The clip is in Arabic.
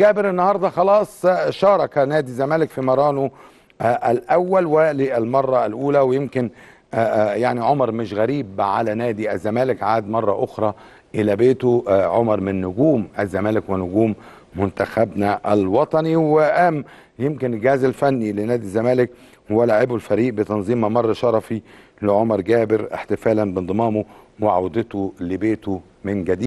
جابر النهارده خلاص شارك نادي الزمالك في مرانه آه، الاول وللمره الاولى ويمكن آه، آه، يعني عمر مش غريب على نادي الزمالك عاد مره اخرى الى بيته عمر من نجوم الزمالك ونجوم منتخبنا الوطني وقام يمكن الجهاز الفني لنادي الزمالك ولاعبه الفريق بتنظيم ممر شرفي لعمر جابر احتفالا بانضمامه وعودته لبيته من جديد